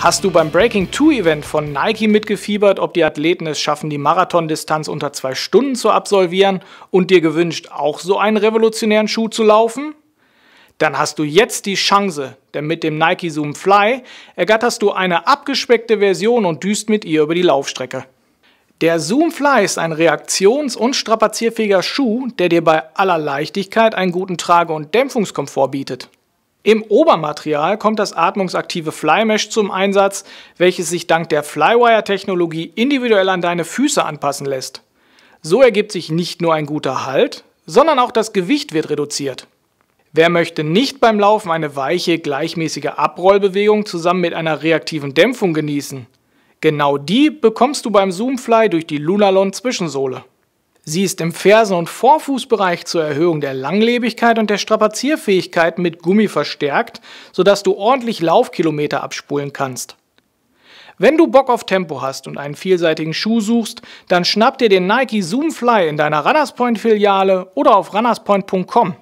Hast du beim Breaking Two Event von Nike mitgefiebert, ob die Athleten es schaffen, die Marathondistanz unter zwei Stunden zu absolvieren und dir gewünscht, auch so einen revolutionären Schuh zu laufen? Dann hast du jetzt die Chance, denn mit dem Nike Zoom Fly ergatterst du eine abgespeckte Version und düst mit ihr über die Laufstrecke. Der Zoom Fly ist ein reaktions- und strapazierfähiger Schuh, der dir bei aller Leichtigkeit einen guten Trage- und Dämpfungskomfort bietet. Im Obermaterial kommt das atmungsaktive Flymesh zum Einsatz, welches sich dank der Flywire-Technologie individuell an deine Füße anpassen lässt. So ergibt sich nicht nur ein guter Halt, sondern auch das Gewicht wird reduziert. Wer möchte nicht beim Laufen eine weiche, gleichmäßige Abrollbewegung zusammen mit einer reaktiven Dämpfung genießen? Genau die bekommst du beim Zoomfly durch die Lunalon Zwischensohle. Sie ist im Fersen- und Vorfußbereich zur Erhöhung der Langlebigkeit und der Strapazierfähigkeit mit Gummi verstärkt, sodass du ordentlich Laufkilometer abspulen kannst. Wenn du Bock auf Tempo hast und einen vielseitigen Schuh suchst, dann schnapp dir den Nike Zoom Fly in deiner Runners Point Filiale oder auf runnerspoint.com.